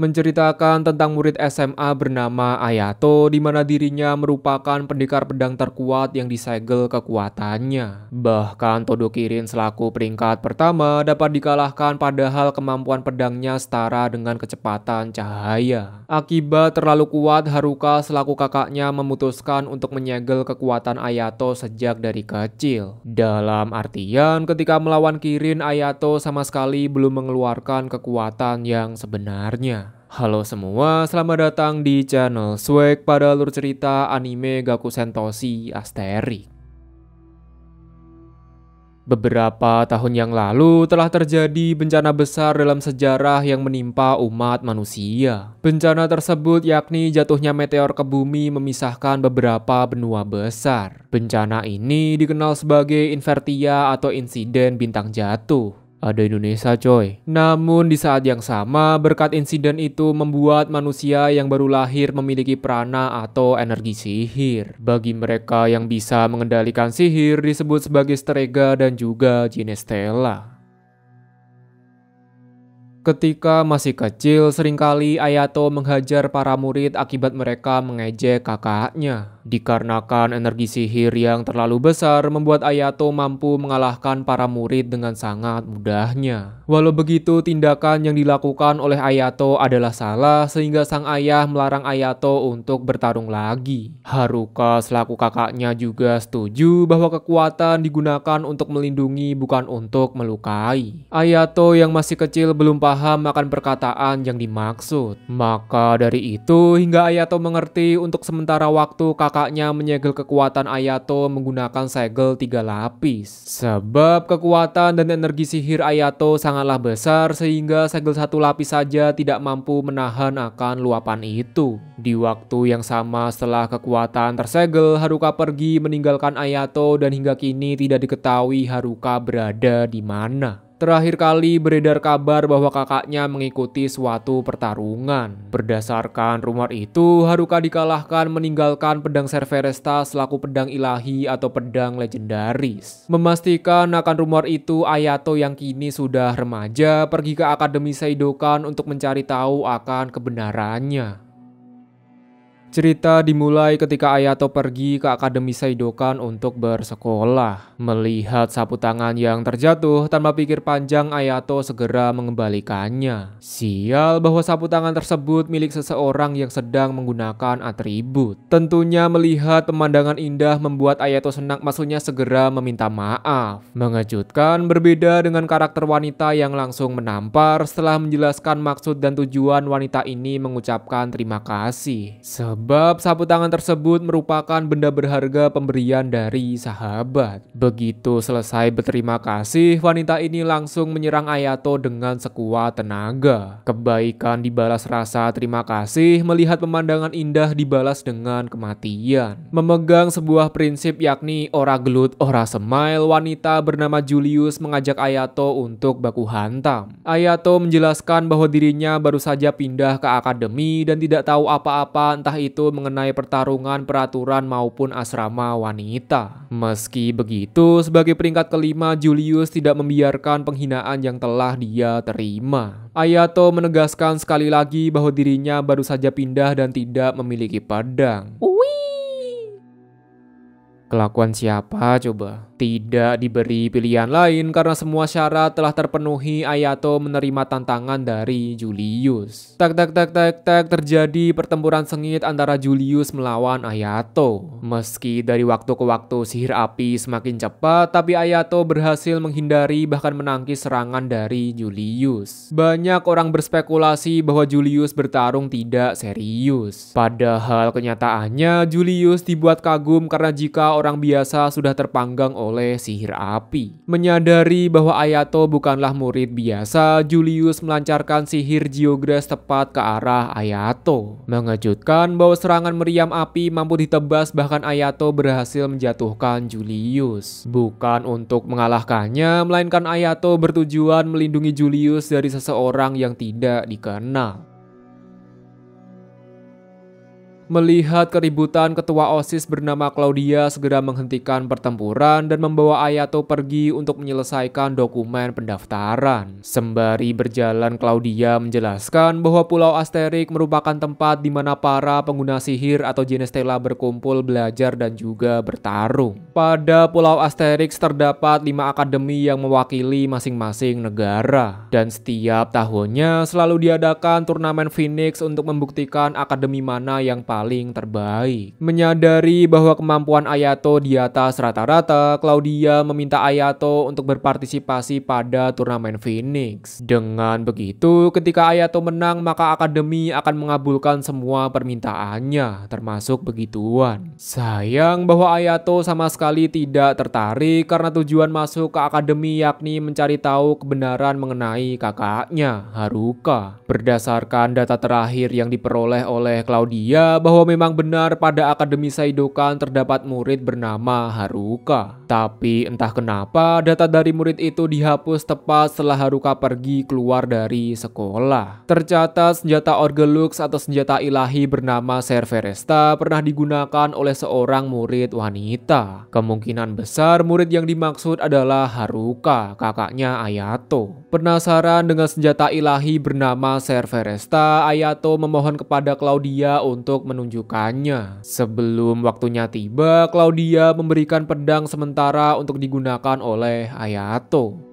menceritakan tentang murid SMA bernama Ayato di mana dirinya merupakan pendekar pedang terkuat yang disegel kekuatannya. Bahkan Todokirin selaku peringkat pertama dapat dikalahkan padahal kemampuan pedangnya setara dengan kecepatan cahaya. Akibat terlalu kuat, Haruka selaku kakaknya memutuskan untuk menyegel kekuatan Ayato sejak dari kecil. Dalam artian ketika melawan Kirin, Ayato sama sekali belum mengeluarkan kekuatan yang sebenarnya. Halo semua, selamat datang di channel Swag pada alur cerita anime Gakusentoshi Asterix. Beberapa tahun yang lalu telah terjadi bencana besar dalam sejarah yang menimpa umat manusia. Bencana tersebut yakni jatuhnya meteor ke bumi memisahkan beberapa benua besar. Bencana ini dikenal sebagai invertia atau insiden bintang jatuh ada Indonesia coy. Namun di saat yang sama, berkat insiden itu membuat manusia yang baru lahir memiliki prana atau energi sihir. Bagi mereka yang bisa mengendalikan sihir disebut sebagai strega dan juga jinestela. Ketika masih kecil, seringkali Ayato menghajar para murid akibat mereka mengejek kakaknya. Dikarenakan energi sihir yang terlalu besar membuat Ayato mampu mengalahkan para murid dengan sangat mudahnya. Walau begitu, tindakan yang dilakukan oleh Ayato adalah salah sehingga sang ayah melarang Ayato untuk bertarung lagi. Haruka selaku kakaknya juga setuju bahwa kekuatan digunakan untuk melindungi bukan untuk melukai. Ayato yang masih kecil belum paham akan perkataan yang dimaksud. Maka dari itu, hingga Ayato mengerti untuk sementara waktu kakak kakaknya menyegel kekuatan Ayato menggunakan segel tiga lapis. Sebab kekuatan dan energi sihir Ayato sangatlah besar sehingga segel satu lapis saja tidak mampu menahan akan luapan itu. Di waktu yang sama setelah kekuatan tersegel, Haruka pergi meninggalkan Ayato dan hingga kini tidak diketahui Haruka berada di mana. Terakhir kali beredar kabar bahwa kakaknya mengikuti suatu pertarungan. Berdasarkan rumor itu, Haruka dikalahkan meninggalkan pedang Cerveresta selaku pedang ilahi atau pedang legendaris. Memastikan akan rumor itu, Ayato yang kini sudah remaja pergi ke Akademi Seidokan untuk mencari tahu akan kebenarannya. Cerita dimulai ketika Ayato pergi ke Akademi Saidokan untuk bersekolah. Melihat sapu tangan yang terjatuh, tanpa pikir panjang Ayato segera mengembalikannya. Sial bahwa sapu tangan tersebut milik seseorang yang sedang menggunakan atribut. Tentunya melihat pemandangan indah membuat Ayato senang maksudnya segera meminta maaf. Mengejutkan berbeda dengan karakter wanita yang langsung menampar setelah menjelaskan maksud dan tujuan wanita ini mengucapkan terima kasih. Sebab sapu tangan tersebut merupakan benda berharga pemberian dari sahabat. Begitu selesai berterima kasih, wanita ini langsung menyerang Ayato dengan sekuat tenaga. Kebaikan dibalas rasa terima kasih, melihat pemandangan indah dibalas dengan kematian. Memegang sebuah prinsip yakni ora gelut ora semail, wanita bernama Julius mengajak Ayato untuk baku hantam. Ayato menjelaskan bahwa dirinya baru saja pindah ke akademi dan tidak tahu apa-apa entah itu itu mengenai pertarungan peraturan maupun asrama wanita. Meski begitu, sebagai peringkat kelima, Julius tidak membiarkan penghinaan yang telah dia terima. Ayato menegaskan sekali lagi bahwa dirinya baru saja pindah dan tidak memiliki padang. Wih. Kelakuan siapa coba? tidak diberi pilihan lain karena semua syarat telah terpenuhi Ayato menerima tantangan dari Julius. Tak tak tak tak tak terjadi pertempuran sengit antara Julius melawan Ayato. Meski dari waktu ke waktu sihir api semakin cepat, tapi Ayato berhasil menghindari bahkan menangkis serangan dari Julius. Banyak orang berspekulasi bahwa Julius bertarung tidak serius. Padahal kenyataannya Julius dibuat kagum karena jika orang biasa sudah terpanggang oleh oleh sihir api. Menyadari bahwa Ayato bukanlah murid biasa, Julius melancarkan sihir Geogres tepat ke arah Ayato. Mengejutkan bahwa serangan meriam api mampu ditebas bahkan Ayato berhasil menjatuhkan Julius. Bukan untuk mengalahkannya, melainkan Ayato bertujuan melindungi Julius dari seseorang yang tidak dikenal. Melihat keributan, ketua OSIS bernama Claudia segera menghentikan pertempuran dan membawa Ayato pergi untuk menyelesaikan dokumen pendaftaran. Sembari berjalan, Claudia menjelaskan bahwa Pulau Asterik merupakan tempat di mana para pengguna sihir atau Genestela berkumpul, belajar, dan juga bertarung. Pada Pulau Asterik terdapat lima akademi yang mewakili masing-masing negara. Dan setiap tahunnya selalu diadakan turnamen Phoenix untuk membuktikan akademi mana yang paling paling terbaik. Menyadari bahwa kemampuan Ayato di atas rata-rata, Claudia meminta Ayato untuk berpartisipasi pada turnamen Phoenix. Dengan begitu, ketika Ayato menang, maka Akademi akan mengabulkan semua permintaannya, termasuk begituan. Sayang bahwa Ayato sama sekali tidak tertarik karena tujuan masuk ke Akademi yakni mencari tahu kebenaran mengenai kakaknya, Haruka. Berdasarkan data terakhir yang diperoleh oleh Claudia, bahwa memang benar pada Akademi Saidokan terdapat murid bernama Haruka. Tapi entah kenapa data dari murid itu dihapus tepat setelah Haruka pergi keluar dari sekolah. Tercatat senjata Orgelux atau senjata ilahi bernama Serveresta pernah digunakan oleh seorang murid wanita. Kemungkinan besar murid yang dimaksud adalah Haruka, kakaknya Ayato. Penasaran dengan senjata ilahi bernama Serveresta, Ayato memohon kepada Claudia untuk menunjukkan menunjukkannya. Sebelum waktunya tiba, Claudia memberikan pedang sementara untuk digunakan oleh Ayato.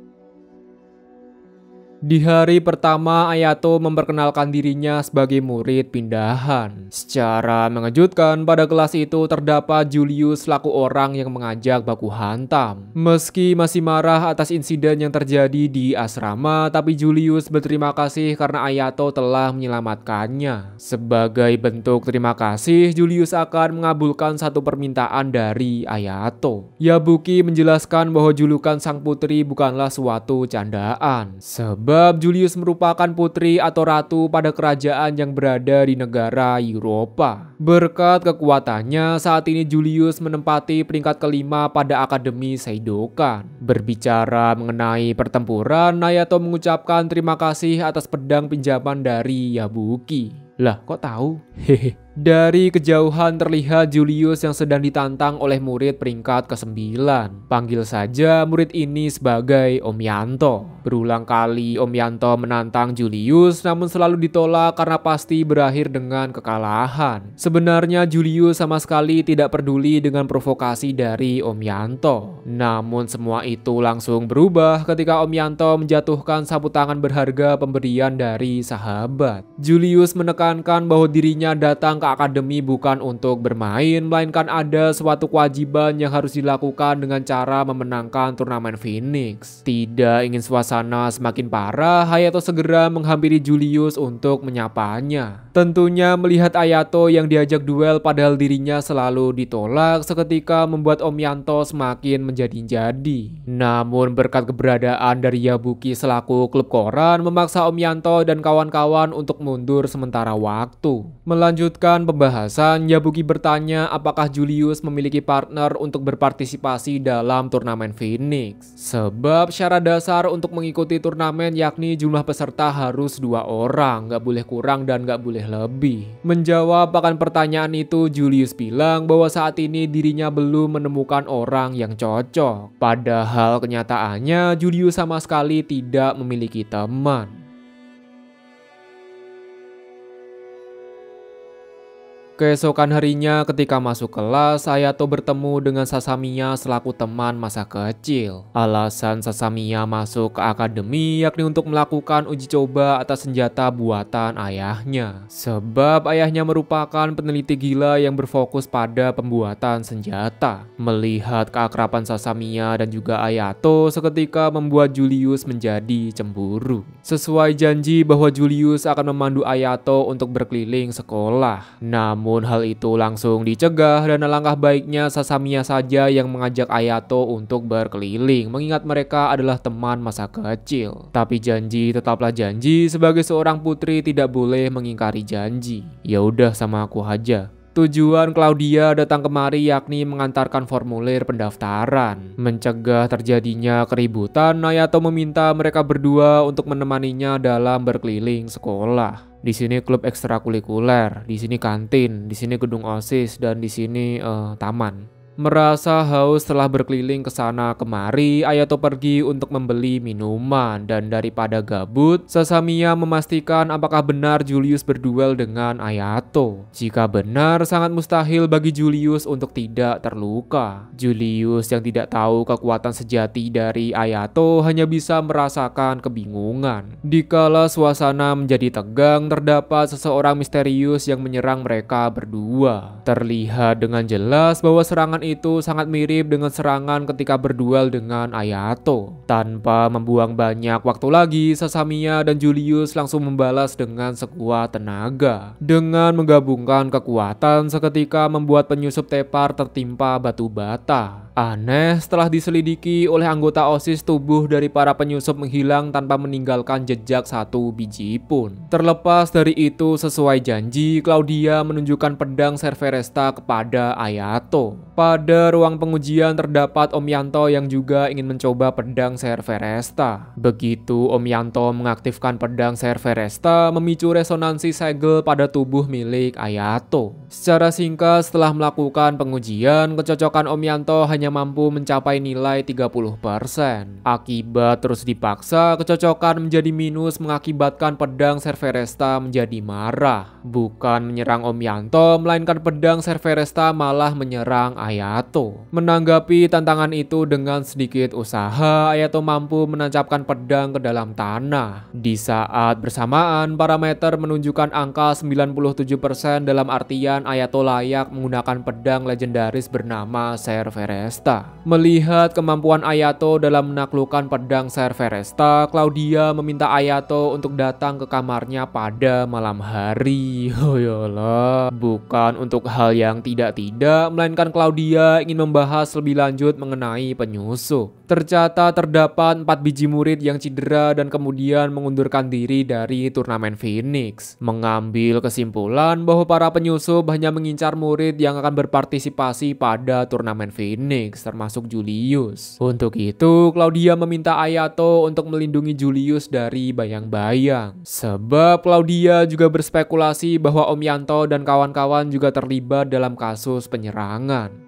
Di hari pertama, Ayato memperkenalkan dirinya sebagai murid pindahan. Secara mengejutkan, pada kelas itu terdapat Julius laku orang yang mengajak baku hantam. Meski masih marah atas insiden yang terjadi di asrama, tapi Julius berterima kasih karena Ayato telah menyelamatkannya. Sebagai bentuk terima kasih, Julius akan mengabulkan satu permintaan dari Ayato. Yabuki menjelaskan bahwa julukan sang putri bukanlah suatu candaan. Sebab Sebab Julius merupakan putri atau ratu pada kerajaan yang berada di negara Eropa. Berkat kekuatannya, saat ini Julius menempati peringkat kelima pada Akademi Seidokan. Berbicara mengenai pertempuran, Nayato mengucapkan terima kasih atas pedang pinjaman dari Yabuki. Lah, kok tahu? Hehe. Dari kejauhan terlihat Julius yang sedang ditantang oleh murid peringkat ke-9. Panggil saja murid ini sebagai Om Yanto. Berulang kali Om Yanto menantang Julius namun selalu ditolak karena pasti berakhir dengan kekalahan. Sebenarnya Julius sama sekali tidak peduli dengan provokasi dari Om Yanto. Namun semua itu langsung berubah ketika Om Yanto menjatuhkan sapu tangan berharga pemberian dari sahabat. Julius menekankan bahwa dirinya datang ke akademi bukan untuk bermain, melainkan ada suatu kewajiban yang harus dilakukan dengan cara memenangkan turnamen Phoenix. Tidak ingin suasana semakin parah, Hayato segera menghampiri Julius untuk menyapanya. Tentunya melihat Ayato yang diajak duel padahal dirinya selalu ditolak seketika membuat Om Yanto semakin menjadi-jadi. Namun berkat keberadaan dari Yabuki selaku klub koran memaksa Om Yanto dan kawan-kawan untuk mundur sementara waktu. Melanjutkan pembahasan, Yabuki bertanya apakah Julius memiliki partner untuk berpartisipasi dalam turnamen Phoenix. Sebab syarat dasar untuk mengikuti turnamen yakni jumlah peserta harus dua orang, nggak boleh kurang dan nggak boleh lebih. Menjawab akan pertanyaan itu, Julius bilang bahwa saat ini dirinya belum menemukan orang yang cocok. Padahal kenyataannya Julius sama sekali tidak memiliki teman. Keesokan harinya ketika masuk kelas, Hayato bertemu dengan Sasamiya selaku teman masa kecil. Alasan Sasamiya masuk ke akademi yakni untuk melakukan uji coba atas senjata buatan ayahnya. Sebab ayahnya merupakan peneliti gila yang berfokus pada pembuatan senjata. Melihat keakraban Sasamiya dan juga Ayato, seketika membuat Julius menjadi cemburu. Sesuai janji bahwa Julius akan memandu Ayato untuk berkeliling sekolah. Namun namun hal itu langsung dicegah dan alangkah baiknya Sasamiya saja yang mengajak Ayato untuk berkeliling mengingat mereka adalah teman masa kecil. Tapi janji tetaplah janji sebagai seorang putri tidak boleh mengingkari janji. Ya udah sama aku aja. Tujuan Claudia datang kemari yakni mengantarkan formulir pendaftaran. Mencegah terjadinya keributan, Nayato meminta mereka berdua untuk menemaninya dalam berkeliling sekolah. Di sini klub ekstrakurikuler, di sini kantin, di sini gedung OSIS dan di sini uh, taman merasa haus setelah berkeliling ke sana kemari, Ayato pergi untuk membeli minuman dan daripada gabut, Sasamiya memastikan apakah benar Julius berduel dengan Ayato. Jika benar, sangat mustahil bagi Julius untuk tidak terluka. Julius yang tidak tahu kekuatan sejati dari Ayato hanya bisa merasakan kebingungan. Di kala suasana menjadi tegang, terdapat seseorang misterius yang menyerang mereka berdua. Terlihat dengan jelas bahwa serangan itu sangat mirip dengan serangan ketika berduel dengan Ayato. Tanpa membuang banyak waktu lagi, Sasamiya dan Julius langsung membalas dengan sekuat tenaga. Dengan menggabungkan kekuatan seketika membuat penyusup tepar tertimpa batu bata. Aneh, setelah diselidiki oleh anggota OSIS, tubuh dari para penyusup menghilang tanpa meninggalkan jejak satu biji pun. Terlepas dari itu, sesuai janji, Claudia menunjukkan pedang Serveresta kepada Ayato. Pada ruang pengujian terdapat Om Yanto yang juga ingin mencoba pedang Serveresta. Begitu Om Yanto mengaktifkan pedang Serveresta, memicu resonansi segel pada tubuh milik Ayato. Secara singkat, setelah melakukan pengujian, kecocokan Om Yanto hanya hanya mampu mencapai nilai 30%. Akibat terus dipaksa, kecocokan menjadi minus mengakibatkan pedang Serveresta menjadi marah. Bukan menyerang Om Yanto, melainkan pedang Serveresta malah menyerang Ayato. Menanggapi tantangan itu dengan sedikit usaha, Ayato mampu menancapkan pedang ke dalam tanah. Di saat bersamaan, parameter menunjukkan angka 97% dalam artian Ayato layak menggunakan pedang legendaris bernama Serveresta. Melihat kemampuan Ayato dalam menaklukkan pedang Serveresta, Claudia meminta Ayato untuk datang ke kamarnya pada malam hari. Oh yalah, bukan untuk hal yang tidak-tidak, melainkan Claudia ingin membahas lebih lanjut mengenai penyusup tercatat terdapat 4 biji murid yang cedera dan kemudian mengundurkan diri dari turnamen Phoenix. Mengambil kesimpulan bahwa para penyusup hanya mengincar murid yang akan berpartisipasi pada turnamen Phoenix, termasuk Julius. Untuk itu, Claudia meminta Ayato untuk melindungi Julius dari bayang-bayang. Sebab Claudia juga berspekulasi bahwa Om Yanto dan kawan-kawan juga terlibat dalam kasus penyerangan.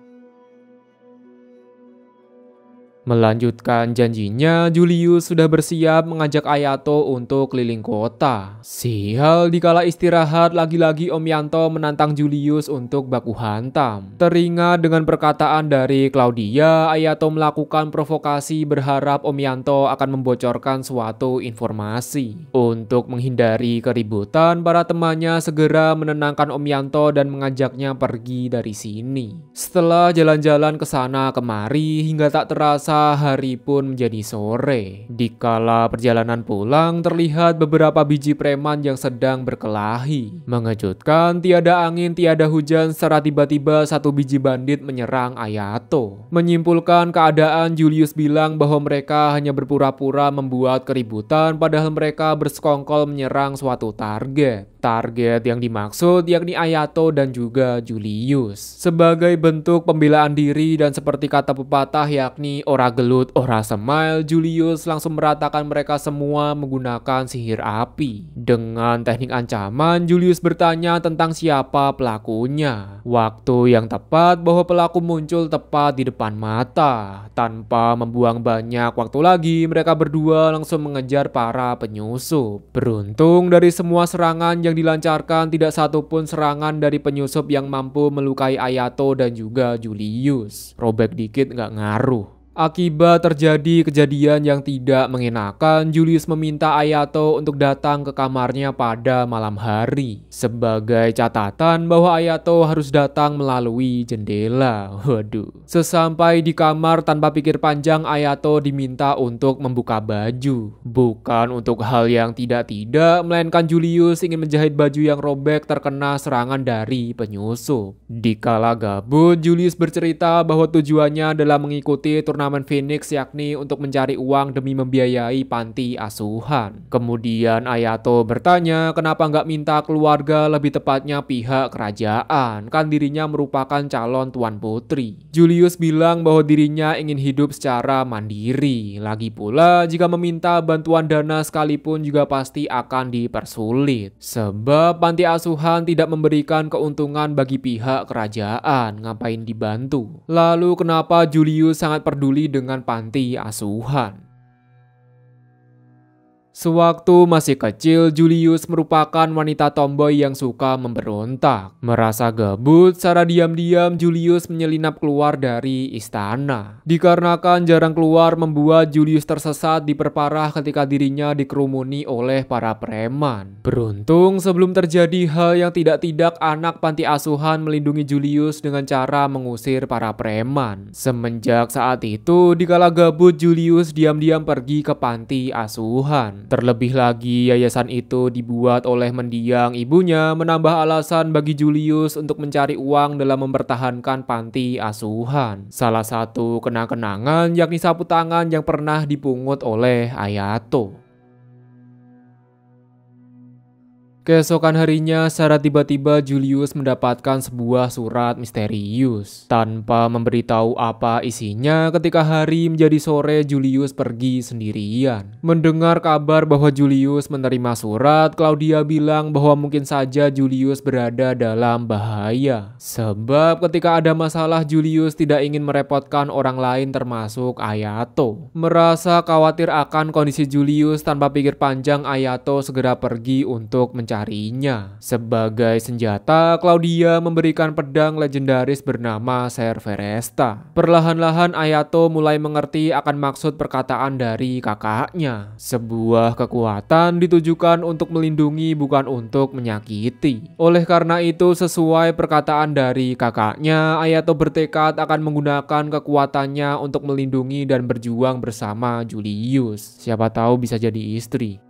Melanjutkan janjinya, Julius sudah bersiap mengajak Ayato untuk keliling kota. Sial, dikala istirahat, lagi-lagi Om Yanto menantang Julius untuk baku hantam. Teringat dengan perkataan dari Claudia, Ayato melakukan provokasi berharap Om Yanto akan membocorkan suatu informasi. Untuk menghindari keributan, para temannya segera menenangkan Om Yanto dan mengajaknya pergi dari sini. Setelah jalan-jalan ke sana kemari, hingga tak terasa hari pun menjadi sore. Dikala perjalanan pulang terlihat beberapa biji preman yang sedang berkelahi. Mengejutkan, tiada angin, tiada hujan, secara tiba-tiba satu biji bandit menyerang Ayato. Menyimpulkan keadaan, Julius bilang bahwa mereka hanya berpura-pura membuat keributan padahal mereka bersekongkol menyerang suatu target. Target yang dimaksud yakni Ayato dan juga Julius. Sebagai bentuk pembelaan diri dan seperti kata pepatah yakni orang ora gelut, ora semail, Julius langsung meratakan mereka semua menggunakan sihir api. Dengan teknik ancaman, Julius bertanya tentang siapa pelakunya. Waktu yang tepat bahwa pelaku muncul tepat di depan mata. Tanpa membuang banyak waktu lagi, mereka berdua langsung mengejar para penyusup. Beruntung dari semua serangan yang dilancarkan, tidak satupun serangan dari penyusup yang mampu melukai Ayato dan juga Julius. Robek dikit nggak ngaruh. Akibat terjadi kejadian yang tidak mengenakan, Julius meminta Ayato untuk datang ke kamarnya pada malam hari. Sebagai catatan bahwa Ayato harus datang melalui jendela. Waduh. Sesampai di kamar tanpa pikir panjang, Ayato diminta untuk membuka baju. Bukan untuk hal yang tidak-tidak, melainkan Julius ingin menjahit baju yang robek terkena serangan dari penyusup. Di kala gabut, Julius bercerita bahwa tujuannya adalah mengikuti turnamen Paman Phoenix yakni untuk mencari uang demi membiayai panti asuhan. Kemudian Ayato bertanya kenapa nggak minta keluarga lebih tepatnya pihak kerajaan, kan dirinya merupakan calon tuan putri. Julius bilang bahwa dirinya ingin hidup secara mandiri. Lagi pula jika meminta bantuan dana sekalipun juga pasti akan dipersulit. Sebab panti asuhan tidak memberikan keuntungan bagi pihak kerajaan, ngapain dibantu. Lalu kenapa Julius sangat peduli peduli dengan panti asuhan. Sewaktu masih kecil, Julius merupakan wanita tomboy yang suka memberontak. Merasa gabut, secara diam-diam Julius menyelinap keluar dari istana. Dikarenakan jarang keluar membuat Julius tersesat diperparah ketika dirinya dikerumuni oleh para preman. Beruntung sebelum terjadi hal yang tidak-tidak anak panti asuhan melindungi Julius dengan cara mengusir para preman. Semenjak saat itu, dikala gabut Julius diam-diam pergi ke panti asuhan. Terlebih lagi, yayasan itu dibuat oleh mendiang ibunya menambah alasan bagi Julius untuk mencari uang dalam mempertahankan panti asuhan. Salah satu kenang-kenangan yakni sapu tangan yang pernah dipungut oleh Ayato. Keesokan harinya, secara tiba-tiba Julius mendapatkan sebuah surat misterius. Tanpa memberitahu apa isinya, ketika hari menjadi sore, Julius pergi sendirian. Mendengar kabar bahwa Julius menerima surat, Claudia bilang bahwa mungkin saja Julius berada dalam bahaya. Sebab ketika ada masalah, Julius tidak ingin merepotkan orang lain termasuk Ayato. Merasa khawatir akan kondisi Julius tanpa pikir panjang, Ayato segera pergi untuk mencari mencarinya. Sebagai senjata, Claudia memberikan pedang legendaris bernama Serveresta. Perlahan-lahan Ayato mulai mengerti akan maksud perkataan dari kakaknya. Sebuah kekuatan ditujukan untuk melindungi bukan untuk menyakiti. Oleh karena itu, sesuai perkataan dari kakaknya, Ayato bertekad akan menggunakan kekuatannya untuk melindungi dan berjuang bersama Julius. Siapa tahu bisa jadi istri.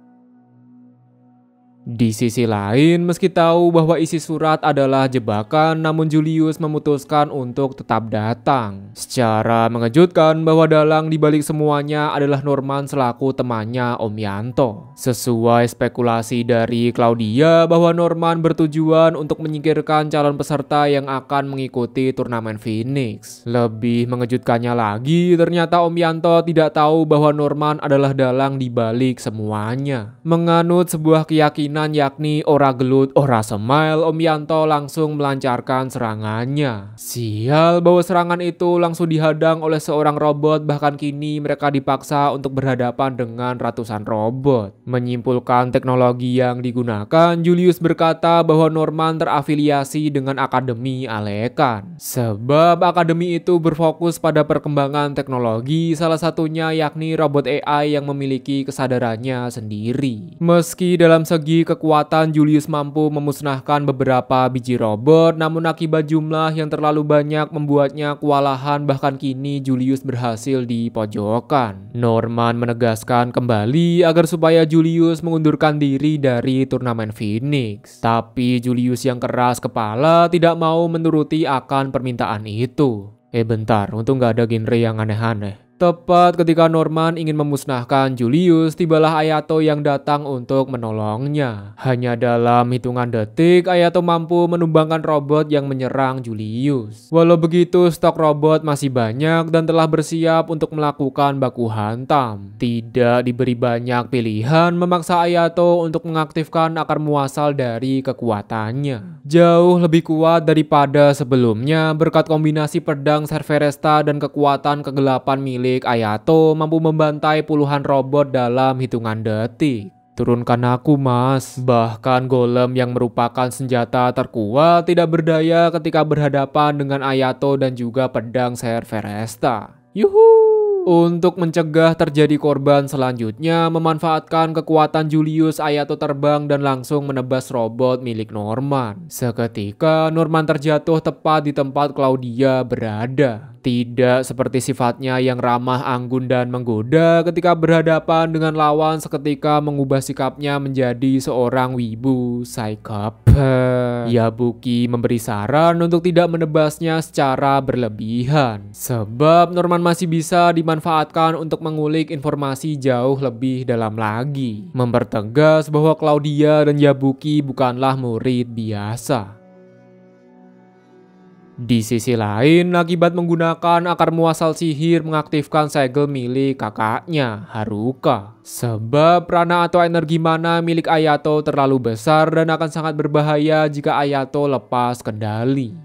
Di sisi lain, meski tahu bahwa isi surat adalah jebakan, namun Julius memutuskan untuk tetap datang. Secara mengejutkan bahwa dalang dibalik semuanya adalah Norman selaku temannya Om Yanto. Sesuai spekulasi dari Claudia bahwa Norman bertujuan untuk menyingkirkan calon peserta yang akan mengikuti turnamen Phoenix. Lebih mengejutkannya lagi, ternyata Om Yanto tidak tahu bahwa Norman adalah dalang dibalik semuanya. Menganut sebuah keyakinan yakni Ora Gelut Ora Semail Om Yanto langsung melancarkan serangannya. Sial bahwa serangan itu langsung dihadang oleh seorang robot bahkan kini mereka dipaksa untuk berhadapan dengan ratusan robot. Menyimpulkan teknologi yang digunakan, Julius berkata bahwa Norman terafiliasi dengan Akademi Alekan. Sebab Akademi itu berfokus pada perkembangan teknologi salah satunya yakni robot AI yang memiliki kesadarannya sendiri. Meski dalam segi kekuatan Julius mampu memusnahkan beberapa biji robot, namun akibat jumlah yang terlalu banyak membuatnya kewalahan bahkan kini Julius berhasil dipojokkan. Norman menegaskan kembali agar supaya Julius mengundurkan diri dari turnamen Phoenix. Tapi Julius yang keras kepala tidak mau menuruti akan permintaan itu. Eh bentar, untung gak ada genre yang aneh-aneh. Tepat ketika Norman ingin memusnahkan Julius, tibalah Ayato yang datang untuk menolongnya. Hanya dalam hitungan detik, Ayato mampu menumbangkan robot yang menyerang Julius. Walau begitu, stok robot masih banyak dan telah bersiap untuk melakukan baku hantam. Tidak diberi banyak pilihan memaksa Ayato untuk mengaktifkan akar muasal dari kekuatannya. Jauh lebih kuat daripada sebelumnya berkat kombinasi pedang Serveresta dan kekuatan kegelapan milik milik Ayato mampu membantai puluhan robot dalam hitungan detik. Turunkan aku mas. Bahkan golem yang merupakan senjata terkuat tidak berdaya ketika berhadapan dengan Ayato dan juga pedang Ser Veresta. Yuhuu! Untuk mencegah terjadi korban selanjutnya, memanfaatkan kekuatan Julius Ayato terbang dan langsung menebas robot milik Norman. Seketika, Norman terjatuh tepat di tempat Claudia berada tidak seperti sifatnya yang ramah, anggun, dan menggoda ketika berhadapan dengan lawan seketika mengubah sikapnya menjadi seorang wibu psychopath. Yabuki memberi saran untuk tidak menebasnya secara berlebihan, sebab Norman masih bisa dimanfaatkan untuk mengulik informasi jauh lebih dalam lagi, mempertegas bahwa Claudia dan Yabuki bukanlah murid biasa. Di sisi lain, akibat menggunakan akar muasal sihir mengaktifkan segel milik kakaknya, Haruka. Sebab rana atau energi mana milik Ayato terlalu besar dan akan sangat berbahaya jika Ayato lepas kendali.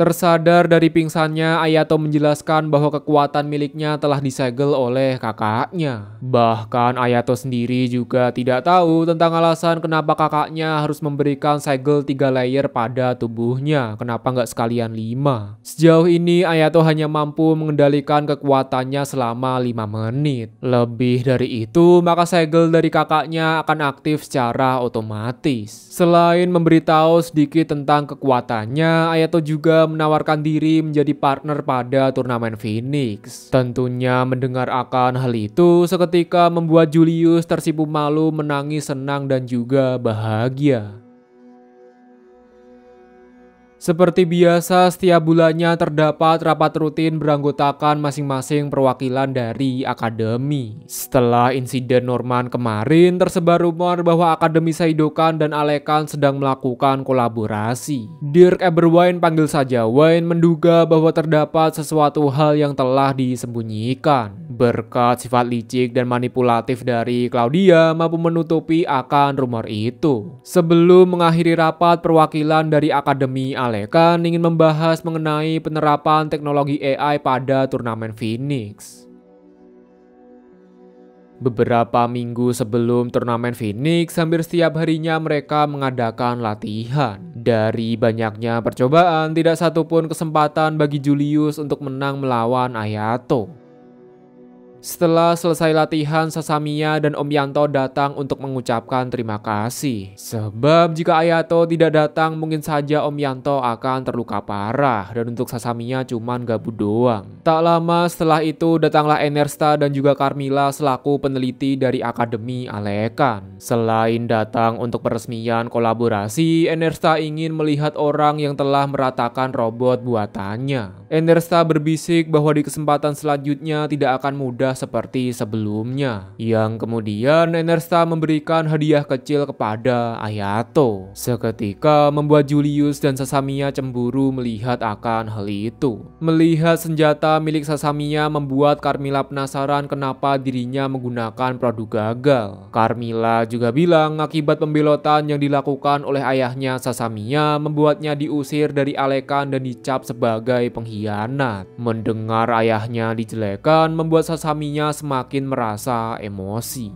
Tersadar dari pingsannya, Ayato menjelaskan bahwa kekuatan miliknya telah disegel oleh kakaknya. Bahkan Ayato sendiri juga tidak tahu tentang alasan kenapa kakaknya harus memberikan segel tiga layer pada tubuhnya. Kenapa nggak sekalian lima? Sejauh ini Ayato hanya mampu mengendalikan kekuatannya selama lima menit. Lebih dari itu, maka segel dari kakaknya akan aktif secara otomatis. Selain memberitahu sedikit tentang kekuatannya, Ayato juga menawarkan diri menjadi partner pada turnamen Phoenix. Tentunya mendengar akan hal itu seketika membuat Julius tersipu malu, menangis senang dan juga bahagia. Seperti biasa, setiap bulannya terdapat rapat rutin beranggotakan masing-masing perwakilan dari akademi. Setelah insiden Norman kemarin, tersebar rumor bahwa akademi Saidokan dan Alekan sedang melakukan kolaborasi. Dirk Eberwein panggil saja Wayne menduga bahwa terdapat sesuatu hal yang telah disembunyikan. Berkat sifat licik dan manipulatif dari Claudia mampu menutupi akan rumor itu. Sebelum mengakhiri rapat perwakilan dari akademi Alekan Kalekan ingin membahas mengenai penerapan teknologi AI pada turnamen Phoenix. Beberapa minggu sebelum turnamen Phoenix, hampir setiap harinya mereka mengadakan latihan. Dari banyaknya percobaan, tidak satupun kesempatan bagi Julius untuk menang melawan Ayato. Setelah selesai latihan, Sasamiya dan Om Yanto datang untuk mengucapkan terima kasih. Sebab jika Ayato tidak datang, mungkin saja Om Yanto akan terluka parah dan untuk Sasamiya cuman gabut doang. Tak lama setelah itu datanglah Enersta dan juga Carmilla selaku peneliti dari Akademi Alekan. Selain datang untuk peresmian kolaborasi, Enersta ingin melihat orang yang telah meratakan robot buatannya. Enersta berbisik bahwa di kesempatan selanjutnya tidak akan mudah hadiah seperti sebelumnya, yang kemudian Enersta memberikan hadiah kecil kepada Ayato. Seketika membuat Julius dan Sasamiya cemburu melihat akan hal itu. Melihat senjata milik Sasamiya membuat Carmilla penasaran kenapa dirinya menggunakan produk gagal. Carmilla juga bilang akibat pembelotan yang dilakukan oleh ayahnya Sasamiya membuatnya diusir dari Alekan dan dicap sebagai pengkhianat. Mendengar ayahnya dijelekan membuat Sasamiya suaminya semakin merasa emosi.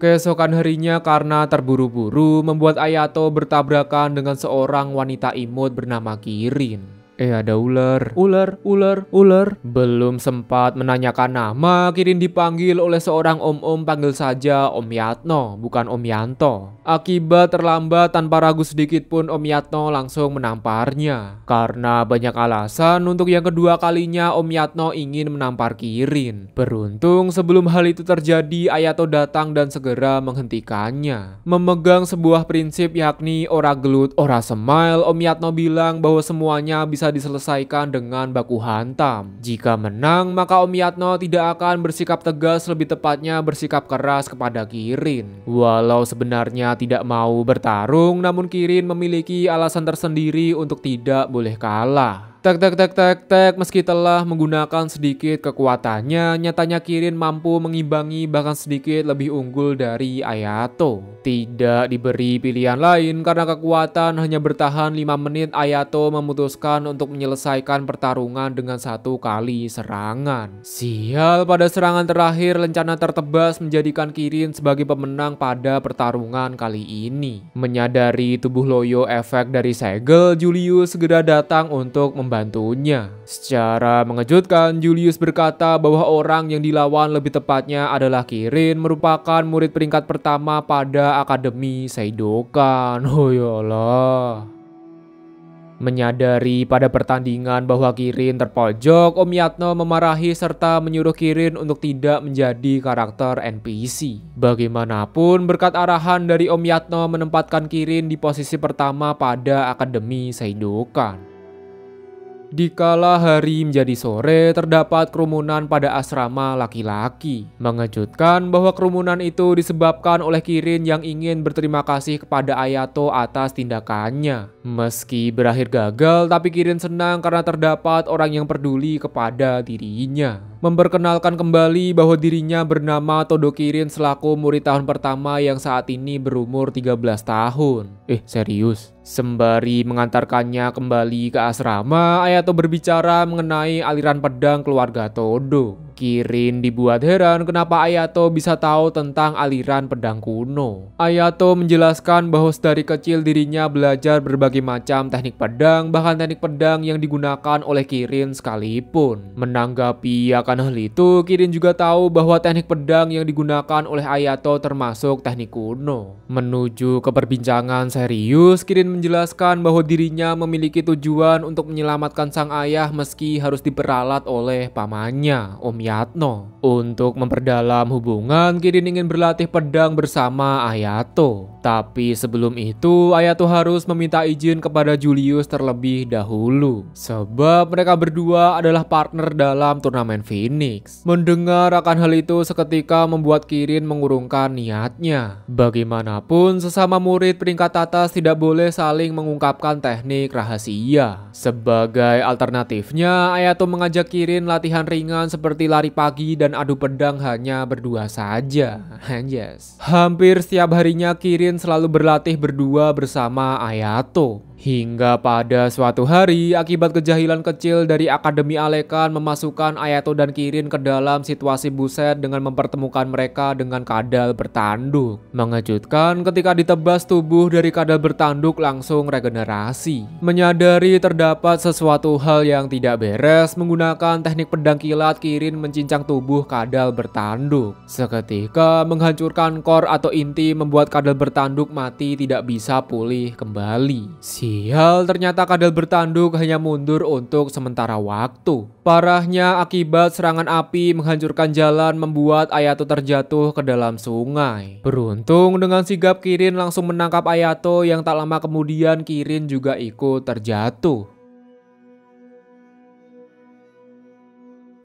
Keesokan harinya karena terburu-buru membuat Ayato bertabrakan dengan seorang wanita imut bernama Kirin. Eh ada ular, ular, ular, ular. Belum sempat menanyakan nama, Kirin dipanggil oleh seorang om-om panggil saja Om Yatno, bukan Om Yanto. Akibat terlambat tanpa ragu sedikit pun Om Yatno langsung menamparnya. Karena banyak alasan, untuk yang kedua kalinya Om Yatno ingin menampar Kirin. Beruntung sebelum hal itu terjadi, Ayato datang dan segera menghentikannya. Memegang sebuah prinsip yakni ora gelut, ora smile, Om Yatno bilang bahwa semuanya bisa bisa diselesaikan dengan baku hantam. Jika menang, maka Om Yatno tidak akan bersikap tegas lebih tepatnya bersikap keras kepada Kirin. Walau sebenarnya tidak mau bertarung, namun Kirin memiliki alasan tersendiri untuk tidak boleh kalah. Tak tak tak tak tak meski telah menggunakan sedikit kekuatannya, nyatanya Kirin mampu mengimbangi bahkan sedikit lebih unggul dari Ayato. Tidak diberi pilihan lain karena kekuatan hanya bertahan 5 menit Ayato memutuskan untuk menyelesaikan pertarungan dengan satu kali serangan. Sial pada serangan terakhir lencana tertebas menjadikan Kirin sebagai pemenang pada pertarungan kali ini. Menyadari tubuh loyo efek dari segel, Julius segera datang untuk membantu membantunya. Secara mengejutkan, Julius berkata bahwa orang yang dilawan lebih tepatnya adalah Kirin merupakan murid peringkat pertama pada Akademi Seidokan. Oh ya Allah. Menyadari pada pertandingan bahwa Kirin terpojok, Om Yatno memarahi serta menyuruh Kirin untuk tidak menjadi karakter NPC. Bagaimanapun, berkat arahan dari Om Yatno menempatkan Kirin di posisi pertama pada Akademi Seidokan. Dikala hari menjadi sore, terdapat kerumunan pada asrama laki-laki. Mengejutkan bahwa kerumunan itu disebabkan oleh Kirin yang ingin berterima kasih kepada Ayato atas tindakannya. Meski berakhir gagal, tapi Kirin senang karena terdapat orang yang peduli kepada dirinya. Memperkenalkan kembali bahwa dirinya bernama Todo Kirin selaku murid tahun pertama yang saat ini berumur 13 tahun. Eh, serius? Sembari mengantarkannya kembali ke asrama, Ayato berbicara mengenai aliran pedang keluarga Todo. Kirin dibuat heran kenapa Ayato bisa tahu tentang aliran pedang kuno. Ayato menjelaskan bahwa dari kecil dirinya belajar berbagai macam teknik pedang, bahkan teknik pedang yang digunakan oleh Kirin sekalipun. Menanggapi akan hal itu, Kirin juga tahu bahwa teknik pedang yang digunakan oleh Ayato termasuk teknik kuno. Menuju ke perbincangan serius, Kirin menjelaskan bahwa dirinya memiliki tujuan untuk menyelamatkan sang ayah meski harus diperalat oleh pamannya, Omi. Yatno. Untuk memperdalam hubungan, Kirin ingin berlatih pedang bersama Ayato. Tapi sebelum itu, Ayato harus meminta izin kepada Julius terlebih dahulu. Sebab mereka berdua adalah partner dalam turnamen Phoenix. Mendengar akan hal itu seketika membuat Kirin mengurungkan niatnya. Bagaimanapun, sesama murid peringkat atas tidak boleh saling mengungkapkan teknik rahasia. Sebagai alternatifnya, Ayato mengajak Kirin latihan ringan seperti lari pagi dan adu pedang hanya berdua saja. Yes. Hampir setiap harinya Kirin selalu berlatih berdua bersama Ayato. Hingga pada suatu hari, akibat kejahilan kecil dari Akademi Alekan memasukkan Ayato dan Kirin ke dalam situasi buset dengan mempertemukan mereka dengan kadal bertanduk. Mengejutkan ketika ditebas tubuh dari kadal bertanduk langsung regenerasi. Menyadari terdapat sesuatu hal yang tidak beres, menggunakan teknik pedang kilat Kirin mencincang tubuh kadal bertanduk. Seketika menghancurkan kor atau inti membuat kadal bertanduk mati tidak bisa pulih kembali. Si Sial, ternyata kadal bertanduk hanya mundur untuk sementara waktu. Parahnya akibat serangan api menghancurkan jalan membuat Ayato terjatuh ke dalam sungai. Beruntung dengan sigap Kirin langsung menangkap Ayato yang tak lama kemudian Kirin juga ikut terjatuh.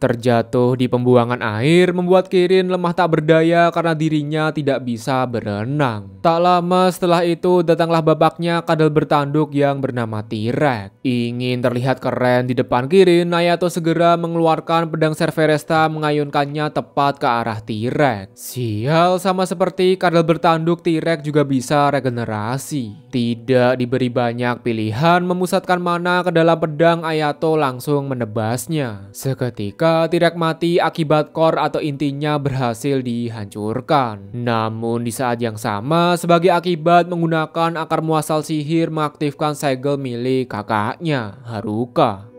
Terjatuh di pembuangan air membuat Kirin lemah tak berdaya karena dirinya tidak bisa berenang. Tak lama setelah itu datanglah babaknya kadal bertanduk yang bernama Tirek. Ingin terlihat keren di depan Kirin, Nayato segera mengeluarkan pedang Cerveresta mengayunkannya tepat ke arah Tirek. Sial sama seperti kadal bertanduk Tirek juga bisa regenerasi. Tidak diberi banyak pilihan memusatkan mana ke dalam pedang Ayato langsung menebasnya. Seketika Eh, tidak mati akibat core atau intinya berhasil dihancurkan. Namun di saat yang sama, sebagai akibat menggunakan akar muasal sihir mengaktifkan segel milik kakaknya, Haruka.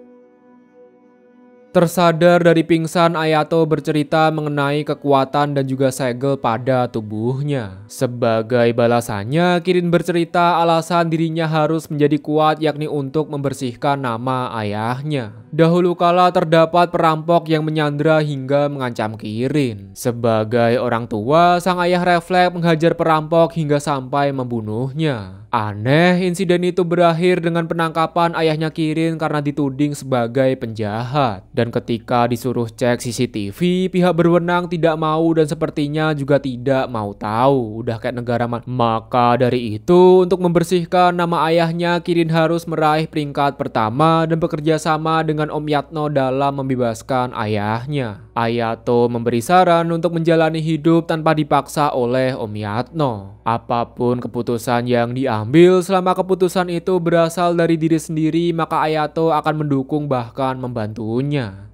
Tersadar dari pingsan, Ayato bercerita mengenai kekuatan dan juga segel pada tubuhnya. Sebagai balasannya, Kirin bercerita alasan dirinya harus menjadi kuat yakni untuk membersihkan nama ayahnya. Dahulu kala terdapat perampok yang menyandra hingga mengancam Kirin. Sebagai orang tua, sang ayah refleks menghajar perampok hingga sampai membunuhnya. Aneh insiden itu berakhir dengan penangkapan ayahnya Kirin karena dituding sebagai penjahat. Dan ketika disuruh cek CCTV, pihak berwenang tidak mau dan sepertinya juga tidak mau tahu. Udah kayak negara man. Maka dari itu, untuk membersihkan nama ayahnya, Kirin harus meraih peringkat pertama dan bekerja sama dengan Om Yatno dalam membebaskan ayahnya. Ayato memberi saran untuk menjalani hidup tanpa dipaksa oleh Om Yatno. Apapun keputusan yang diambil, Ambil selama keputusan itu berasal dari diri sendiri, maka Ayato akan mendukung bahkan membantunya.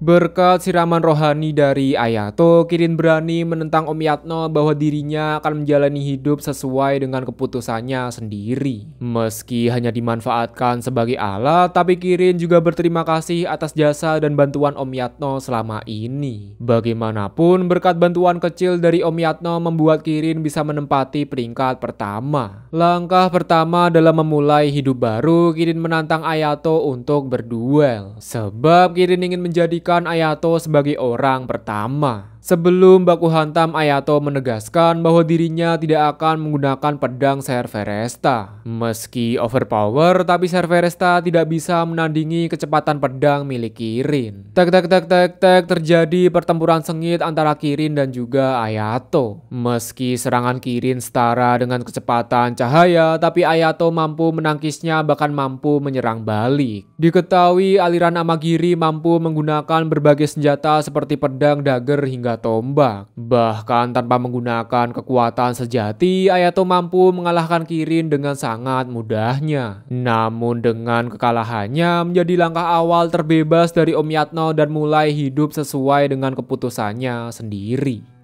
Berkat siraman rohani dari Ayato, Kirin berani menentang Om Yatno bahwa dirinya akan menjalani hidup sesuai dengan keputusannya sendiri. Meski hanya dimanfaatkan sebagai alat, tapi Kirin juga berterima kasih atas jasa dan bantuan Om Yatno selama ini. Bagaimanapun, berkat bantuan kecil dari Om Yatno membuat Kirin bisa menempati peringkat pertama. Langkah pertama dalam memulai hidup baru, Kirin menantang Ayato untuk berduel. Sebab Kirin ingin menjadikan menjadikan Ayato sebagai orang pertama Sebelum baku hantam, Ayato menegaskan bahwa dirinya tidak akan menggunakan pedang Serveresta. Meski overpower, tapi Serveresta tidak bisa menandingi kecepatan pedang milik Kirin. Tek tek tek tek tek terjadi pertempuran sengit antara Kirin dan juga Ayato. Meski serangan Kirin setara dengan kecepatan cahaya, tapi Ayato mampu menangkisnya bahkan mampu menyerang balik. Diketahui aliran Amagiri mampu menggunakan berbagai senjata seperti pedang, dagger hingga naga tombak. Bahkan tanpa menggunakan kekuatan sejati, Ayato mampu mengalahkan Kirin dengan sangat mudahnya. Namun dengan kekalahannya menjadi langkah awal terbebas dari Om Yatno dan mulai hidup sesuai dengan keputusannya sendiri.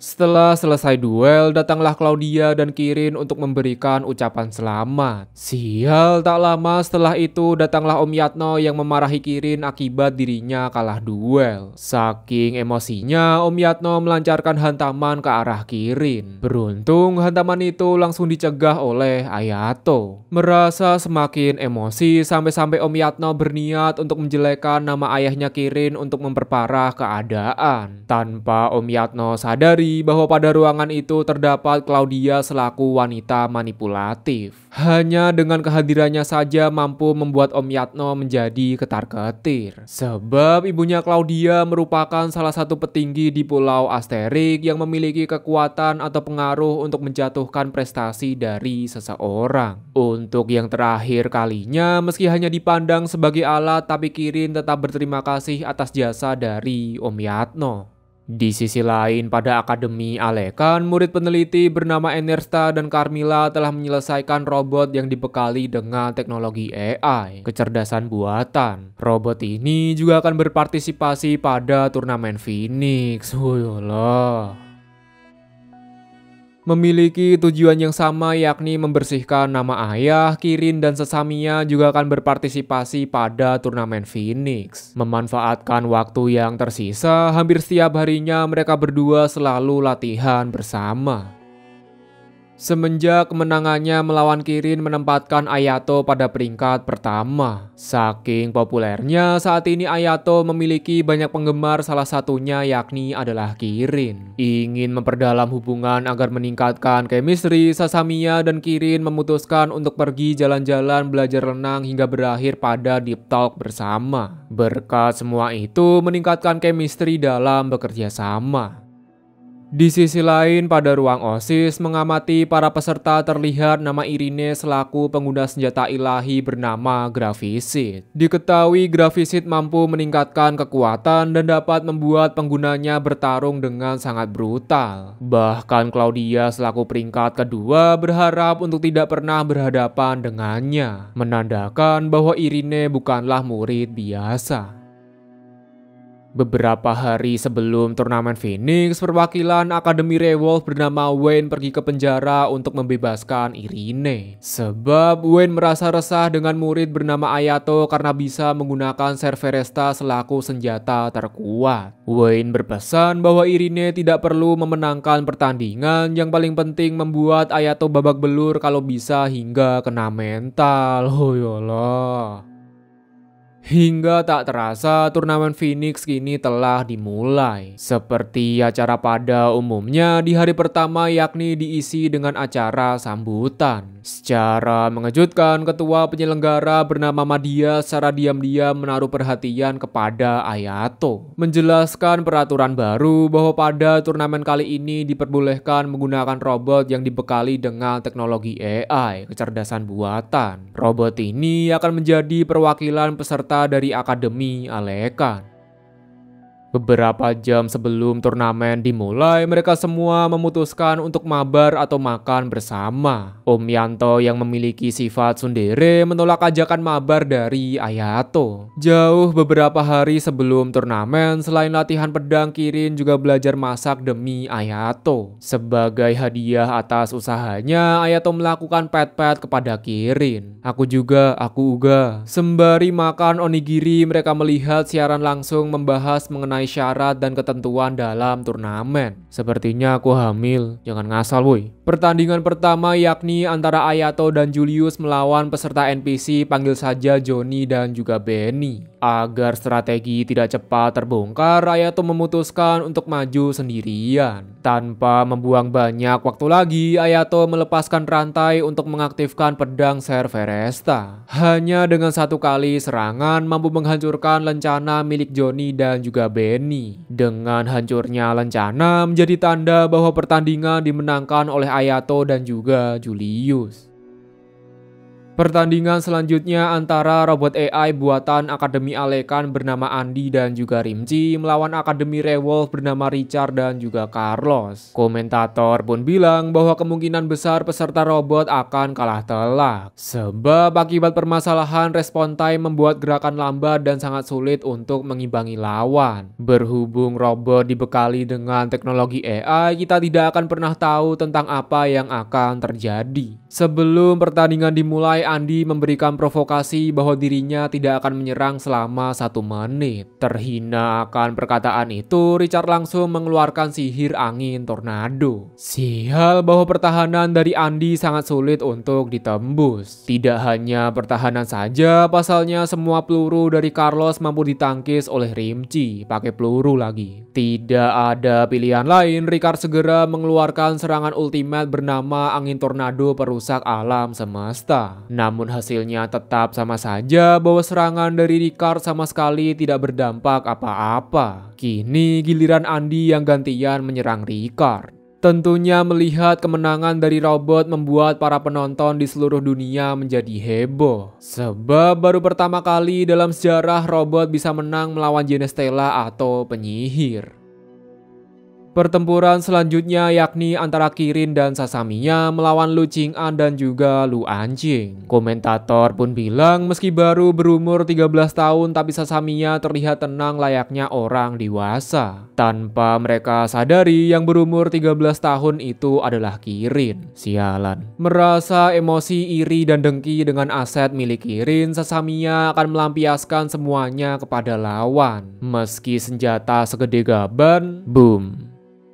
Setelah selesai duel, datanglah Claudia dan Kirin untuk memberikan ucapan selamat. Sial, tak lama setelah itu datanglah Om Yatno yang memarahi Kirin akibat dirinya kalah duel. Saking emosinya, Om Yatno melancarkan hantaman ke arah Kirin. Beruntung, hantaman itu langsung dicegah oleh Ayato. Merasa semakin emosi sampai-sampai Om Yatno berniat untuk menjelekkan nama ayahnya Kirin untuk memperparah keadaan. Tanpa Om Yatno sadari, bahwa pada ruangan itu terdapat Claudia selaku wanita manipulatif. Hanya dengan kehadirannya saja mampu membuat Om Yatno menjadi ketar-ketir. Sebab ibunya Claudia merupakan salah satu petinggi di Pulau Asterik yang memiliki kekuatan atau pengaruh untuk menjatuhkan prestasi dari seseorang. Untuk yang terakhir kalinya, meski hanya dipandang sebagai alat, tapi Kirin tetap berterima kasih atas jasa dari Om Yatno. Di sisi lain, pada Akademi Alekan, murid peneliti bernama Enersta dan Carmilla telah menyelesaikan robot yang dibekali dengan teknologi AI, kecerdasan buatan. Robot ini juga akan berpartisipasi pada turnamen Phoenix. Wuyolah memiliki tujuan yang sama yakni membersihkan nama ayah, Kirin, dan sesaminya juga akan berpartisipasi pada turnamen Phoenix. Memanfaatkan waktu yang tersisa, hampir setiap harinya mereka berdua selalu latihan bersama. Semenjak kemenangannya melawan Kirin menempatkan Ayato pada peringkat pertama. Saking populernya, saat ini Ayato memiliki banyak penggemar salah satunya yakni adalah Kirin. Ingin memperdalam hubungan agar meningkatkan chemistry, Sasamiya dan Kirin memutuskan untuk pergi jalan-jalan belajar renang hingga berakhir pada deep talk bersama. Berkat semua itu, meningkatkan chemistry dalam bekerja sama. Di sisi lain, pada ruang OSIS mengamati para peserta terlihat nama Irine selaku pengguna senjata ilahi bernama Grafisit. Diketahui Grafisit mampu meningkatkan kekuatan dan dapat membuat penggunanya bertarung dengan sangat brutal. Bahkan Claudia selaku peringkat kedua berharap untuk tidak pernah berhadapan dengannya, menandakan bahwa Irine bukanlah murid biasa. Beberapa hari sebelum turnamen Phoenix, perwakilan Akademi Rewolf bernama Wayne pergi ke penjara untuk membebaskan Irine. Sebab Wayne merasa resah dengan murid bernama Ayato karena bisa menggunakan Serveresta selaku senjata terkuat. Wayne berpesan bahwa Irine tidak perlu memenangkan pertandingan, yang paling penting membuat Ayato babak belur kalau bisa hingga kena mental. Oh yolah. Ya Hingga tak terasa turnamen Phoenix kini telah dimulai. Seperti acara pada umumnya di hari pertama yakni diisi dengan acara sambutan. Secara mengejutkan, ketua penyelenggara bernama Madia secara diam-diam menaruh perhatian kepada Ayato. Menjelaskan peraturan baru bahwa pada turnamen kali ini diperbolehkan menggunakan robot yang dibekali dengan teknologi AI, kecerdasan buatan. Robot ini akan menjadi perwakilan peserta dari Akademi Alekan. Beberapa jam sebelum turnamen dimulai, mereka semua memutuskan untuk mabar atau makan bersama. Om Yanto yang memiliki sifat sundere menolak ajakan mabar dari Ayato. Jauh beberapa hari sebelum turnamen, selain latihan pedang, Kirin juga belajar masak demi Ayato. Sebagai hadiah atas usahanya, Ayato melakukan pet-pet kepada Kirin. Aku juga, aku uga. Sembari makan onigiri, mereka melihat siaran langsung membahas mengenai mengenai syarat dan ketentuan dalam turnamen. Sepertinya aku hamil, jangan ngasal woi. Pertandingan pertama yakni antara Ayato dan Julius melawan peserta NPC panggil saja Joni dan juga Benny. Agar strategi tidak cepat terbongkar, Ayato memutuskan untuk maju sendirian. Tanpa membuang banyak waktu lagi, Ayato melepaskan rantai untuk mengaktifkan pedang Serveresta. Hanya dengan satu kali serangan mampu menghancurkan lencana milik Joni dan juga Benny. Dengan hancurnya lencana menjadi tanda bahwa pertandingan dimenangkan oleh Ayato dan juga Julius. Pertandingan selanjutnya antara robot AI buatan Akademi Alekan bernama Andi dan juga Rimci melawan Akademi Rewolf bernama Richard dan juga Carlos. Komentator pun bilang bahwa kemungkinan besar peserta robot akan kalah telak. Sebab akibat permasalahan respon time membuat gerakan lambat dan sangat sulit untuk mengimbangi lawan. Berhubung robot dibekali dengan teknologi AI, kita tidak akan pernah tahu tentang apa yang akan terjadi. Sebelum pertandingan dimulai, Andi memberikan provokasi bahwa dirinya tidak akan menyerang selama satu menit. Terhina akan perkataan itu, Richard langsung mengeluarkan sihir angin tornado. Sihal bahwa pertahanan dari Andi sangat sulit untuk ditembus. Tidak hanya pertahanan saja, pasalnya semua peluru dari Carlos mampu ditangkis oleh Rimchi pakai peluru lagi. Tidak ada pilihan lain, Richard segera mengeluarkan serangan ultimate bernama angin tornado perusak alam semesta. Namun hasilnya tetap sama saja bahwa serangan dari Ricard sama sekali tidak berdampak apa-apa. Kini giliran Andi yang gantian menyerang Ricard. Tentunya melihat kemenangan dari robot membuat para penonton di seluruh dunia menjadi heboh. Sebab baru pertama kali dalam sejarah robot bisa menang melawan Genestella atau penyihir. Pertempuran selanjutnya yakni antara Kirin dan Sasaminya melawan Lu An dan juga Lu Anjing. Komentator pun bilang meski baru berumur 13 tahun tapi Sasaminya terlihat tenang layaknya orang dewasa. Tanpa mereka sadari yang berumur 13 tahun itu adalah Kirin. Sialan. Merasa emosi iri dan dengki dengan aset milik Kirin, Sasaminya akan melampiaskan semuanya kepada lawan. Meski senjata segede gaban, boom.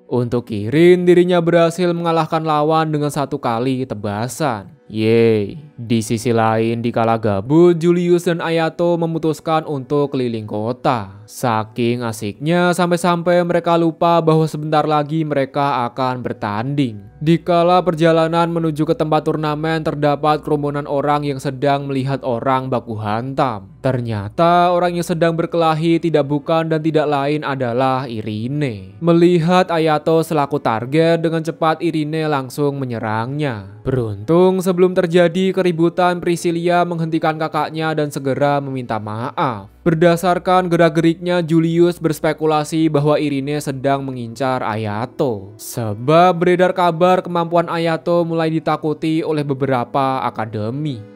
Untuk Kirin, dirinya berhasil mengalahkan lawan dengan satu kali tebasan. Yeay. Di sisi lain, di kala gabut, Julius dan Ayato memutuskan untuk keliling kota. Saking asiknya sampai-sampai mereka lupa bahwa sebentar lagi mereka akan bertanding. Di kala perjalanan menuju ke tempat turnamen terdapat kerumunan orang yang sedang melihat orang baku hantam. Ternyata orang yang sedang berkelahi tidak bukan dan tidak lain adalah Irine. Melihat Ayato selaku target dengan cepat Irine langsung menyerangnya. Beruntung sebelum terjadi keributan, Priscilia menghentikan kakaknya dan segera meminta maaf. Berdasarkan gerak-geriknya, Julius berspekulasi bahwa Irine sedang mengincar Ayato. Sebab beredar kabar kemampuan Ayato mulai ditakuti oleh beberapa akademi.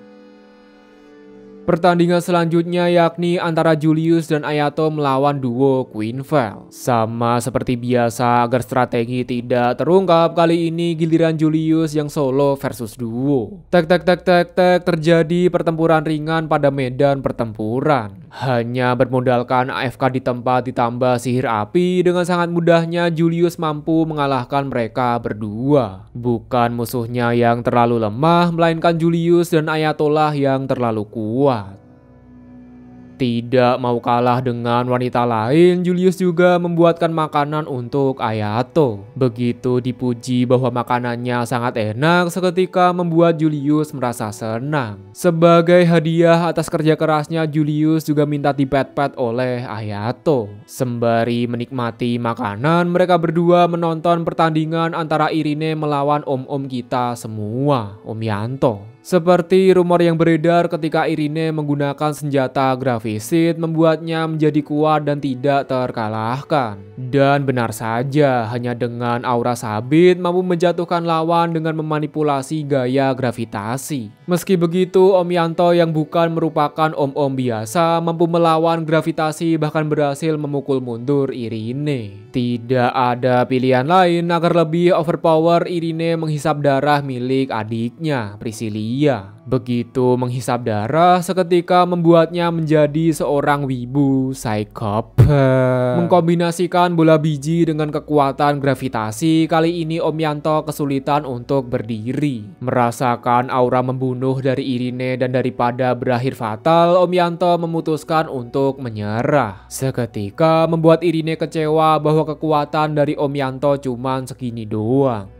Pertandingan selanjutnya yakni antara Julius dan Ayato melawan duo Queenvale. Sama seperti biasa agar strategi tidak terungkap kali ini giliran Julius yang solo versus duo. Tek tek tek tek tek terjadi pertempuran ringan pada medan pertempuran. Hanya bermodalkan AFK di tempat ditambah sihir api, dengan sangat mudahnya Julius mampu mengalahkan mereka berdua. Bukan musuhnya yang terlalu lemah, melainkan Julius dan Ayatollah yang terlalu kuat. Tidak mau kalah dengan wanita lain, Julius juga membuatkan makanan untuk Ayato. Begitu dipuji bahwa makanannya sangat enak, seketika membuat Julius merasa senang. Sebagai hadiah atas kerja kerasnya, Julius juga minta dipet-pet oleh Ayato. Sembari menikmati makanan, mereka berdua menonton pertandingan antara Irine melawan om-om kita semua, Om Yanto. Seperti rumor yang beredar ketika Irine menggunakan senjata grafisit membuatnya menjadi kuat dan tidak terkalahkan. Dan benar saja, hanya dengan aura sabit mampu menjatuhkan lawan dengan memanipulasi gaya gravitasi. Meski begitu, Om Yanto yang bukan merupakan om-om biasa mampu melawan gravitasi bahkan berhasil memukul mundur Irine. Tidak ada pilihan lain agar lebih overpower Irine menghisap darah milik adiknya, Priscilia. Iya, begitu menghisap darah seketika membuatnya menjadi seorang wibu psikopat. Mengkombinasikan bola biji dengan kekuatan gravitasi, kali ini Om Yanto kesulitan untuk berdiri. Merasakan aura membunuh dari Irine dan daripada berakhir fatal, Om Yanto memutuskan untuk menyerah. Seketika membuat Irine kecewa bahwa kekuatan dari Om Yanto cuma segini doang.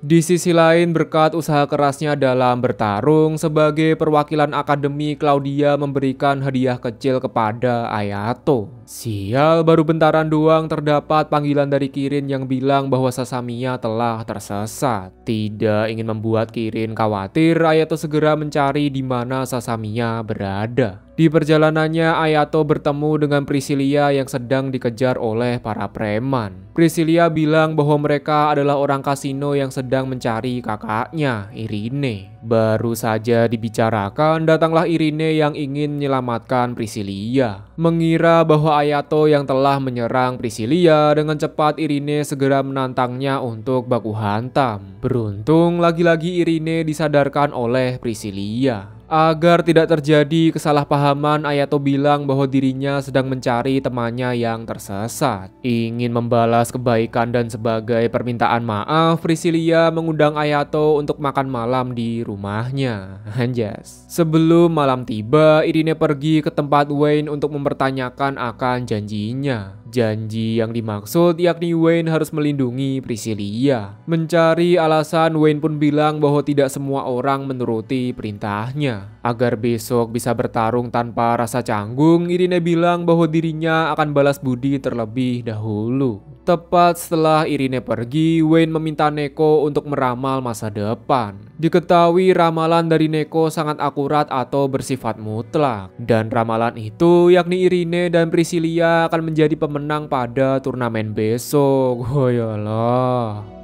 Di sisi lain, berkat usaha kerasnya dalam bertarung, sebagai perwakilan akademi, Claudia memberikan hadiah kecil kepada Ayato. Sial, baru bentaran doang terdapat panggilan dari Kirin yang bilang bahwa Sasamiya telah tersesat. Tidak ingin membuat Kirin khawatir, Ayato segera mencari di mana Sasamiya berada. Di perjalanannya, Ayato bertemu dengan Priscilia yang sedang dikejar oleh para preman. Priscilia bilang bahwa mereka adalah orang kasino yang sedang mencari kakaknya, Irine. Baru saja dibicarakan, datanglah Irine yang ingin menyelamatkan Priscilia. Mengira bahwa Ayato yang telah menyerang Priscilia, dengan cepat Irine segera menantangnya untuk baku hantam. Beruntung, lagi-lagi Irine disadarkan oleh Priscilia agar tidak terjadi kesalahpahaman, Ayato bilang bahwa dirinya sedang mencari temannya yang tersesat. Ingin membalas kebaikan dan sebagai permintaan maaf, Priscilia mengundang Ayato untuk makan malam di rumahnya. Anjas. Sebelum malam tiba, Irine pergi ke tempat Wayne untuk mempertanyakan akan janjinya. Janji yang dimaksud yakni Wayne harus melindungi Priscilia. Mencari alasan, Wayne pun bilang bahwa tidak semua orang menuruti perintahnya agar besok bisa bertarung tanpa rasa canggung. Irine bilang bahwa dirinya akan balas budi terlebih dahulu. Tepat setelah Irine pergi, Wayne meminta Neko untuk meramal masa depan. Diketahui ramalan dari Neko sangat akurat atau bersifat mutlak. Dan ramalan itu yakni Irine dan Priscilia akan menjadi pemenang pada turnamen besok. Oh Allah. Ya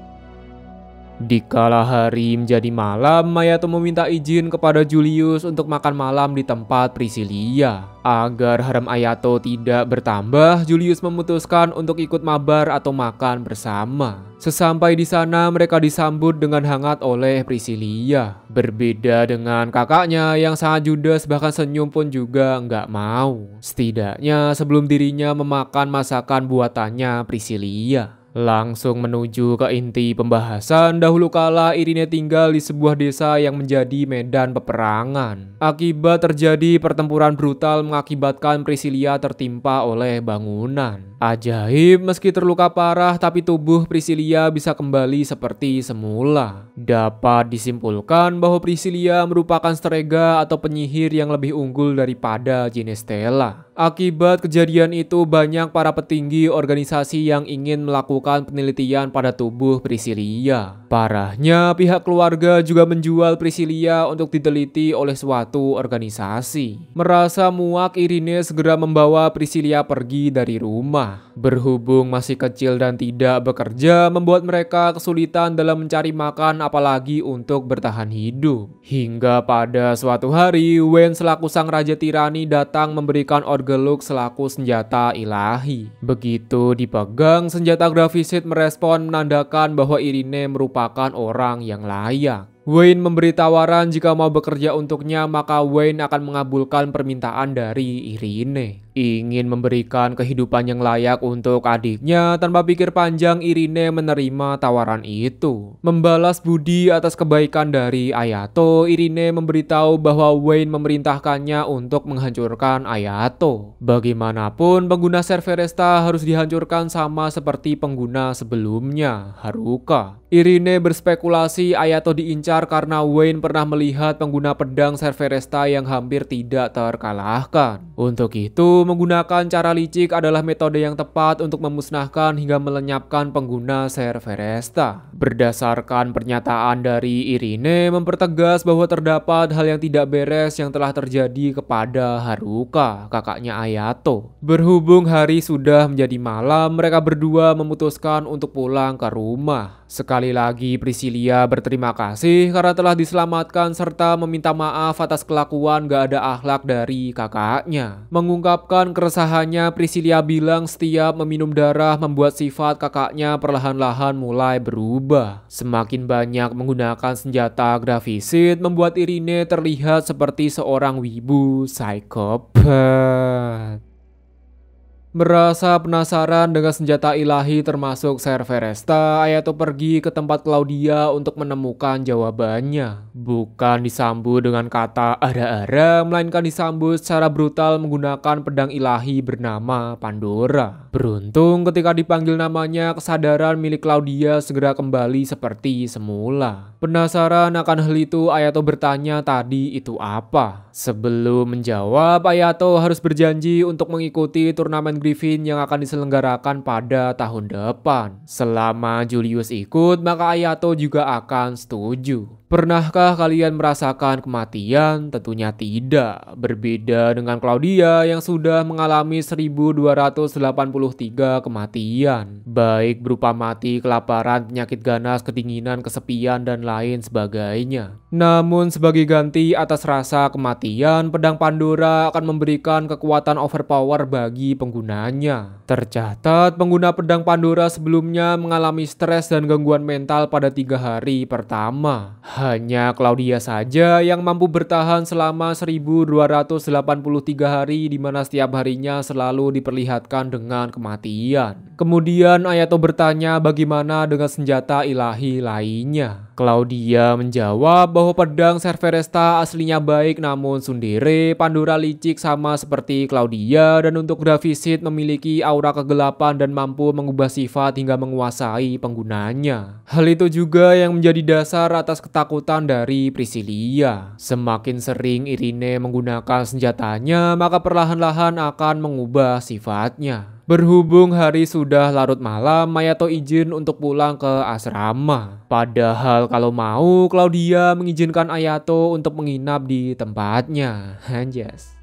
di kala hari menjadi malam, Mayato meminta izin kepada Julius untuk makan malam di tempat Priscilia. Agar harem Ayato tidak bertambah, Julius memutuskan untuk ikut mabar atau makan bersama. Sesampai di sana, mereka disambut dengan hangat oleh Priscilia. Berbeda dengan kakaknya yang sangat judas bahkan senyum pun juga nggak mau. Setidaknya sebelum dirinya memakan masakan buatannya Priscilia. Langsung menuju ke inti pembahasan, dahulu kala Irine tinggal di sebuah desa yang menjadi medan peperangan. Akibat terjadi pertempuran brutal mengakibatkan Priscilia tertimpa oleh bangunan. Ajaib, meski terluka parah tapi tubuh Priscilia bisa kembali seperti semula. Dapat disimpulkan bahwa Priscilia merupakan strega atau penyihir yang lebih unggul daripada jenis Stella. Akibat kejadian itu, banyak para petinggi organisasi yang ingin melakukan penelitian pada tubuh Priscilia. Parahnya, pihak keluarga juga menjual Priscilia untuk diteliti oleh suatu organisasi. Merasa muak, Irine segera membawa Priscilia pergi dari rumah. Berhubung masih kecil dan tidak bekerja, membuat mereka kesulitan dalam mencari makan apalagi untuk bertahan hidup. Hingga pada suatu hari, Wen selaku sang raja tirani datang memberikan organisasi bergeluk selaku senjata ilahi. Begitu dipegang, senjata grafisit merespon menandakan bahwa Irine merupakan orang yang layak. Wayne memberi tawaran jika mau bekerja untuknya maka Wayne akan mengabulkan permintaan dari Irine. Ingin memberikan kehidupan yang layak untuk adiknya tanpa pikir panjang Irine menerima tawaran itu. Membalas budi atas kebaikan dari Ayato, Irine memberitahu bahwa Wayne memerintahkannya untuk menghancurkan Ayato. Bagaimanapun pengguna Serveresta harus dihancurkan sama seperti pengguna sebelumnya, Haruka. Irine berspekulasi Ayato diincar lancar karena Wayne pernah melihat pengguna pedang Cerveresta yang hampir tidak terkalahkan. Untuk itu, menggunakan cara licik adalah metode yang tepat untuk memusnahkan hingga melenyapkan pengguna Cerveresta. Berdasarkan pernyataan dari Irine, mempertegas bahwa terdapat hal yang tidak beres yang telah terjadi kepada Haruka, kakaknya Ayato. Berhubung hari sudah menjadi malam, mereka berdua memutuskan untuk pulang ke rumah. Sekali lagi Priscilia berterima kasih sedih karena telah diselamatkan serta meminta maaf atas kelakuan gak ada akhlak dari kakaknya. Mengungkapkan keresahannya, Priscilia bilang setiap meminum darah membuat sifat kakaknya perlahan-lahan mulai berubah. Semakin banyak menggunakan senjata grafisit membuat Irine terlihat seperti seorang wibu psikopat. Merasa penasaran dengan senjata ilahi termasuk Serveresta, Ayato pergi ke tempat Claudia untuk menemukan jawabannya. Bukan disambut dengan kata ada-ada, melainkan disambut secara brutal menggunakan pedang ilahi bernama Pandora. Beruntung ketika dipanggil namanya, kesadaran milik Claudia segera kembali seperti semula. Penasaran akan hal itu, Ayato bertanya tadi itu apa. Sebelum menjawab, Ayato harus berjanji untuk mengikuti turnamen Griffin yang akan diselenggarakan pada tahun depan. Selama Julius ikut, maka Ayato juga akan setuju. Pernahkah kalian merasakan kematian? Tentunya tidak. Berbeda dengan Claudia yang sudah mengalami 1283 kematian. Baik berupa mati, kelaparan, penyakit ganas, kedinginan, kesepian, dan lain sebagainya. Namun sebagai ganti atas rasa kematian, pedang Pandora akan memberikan kekuatan overpower bagi penggunanya. Tercatat pengguna pedang Pandora sebelumnya mengalami stres dan gangguan mental pada tiga hari pertama. Hanya Claudia saja yang mampu bertahan selama 1283 hari di mana setiap harinya selalu diperlihatkan dengan kematian. Kemudian Ayato bertanya bagaimana dengan senjata ilahi lainnya. Claudia menjawab bahwa pedang Serveresta aslinya baik namun Sundere, Pandora licik sama seperti Claudia dan untuk Gravisit memiliki aura kegelapan dan mampu mengubah sifat hingga menguasai penggunanya. Hal itu juga yang menjadi dasar atas ketakutan ketakutan dari Priscilia. Semakin sering Irine menggunakan senjatanya, maka perlahan-lahan akan mengubah sifatnya. Berhubung hari sudah larut malam, Mayato izin untuk pulang ke asrama. Padahal kalau mau, Claudia mengizinkan Ayato untuk menginap di tempatnya. Anjas.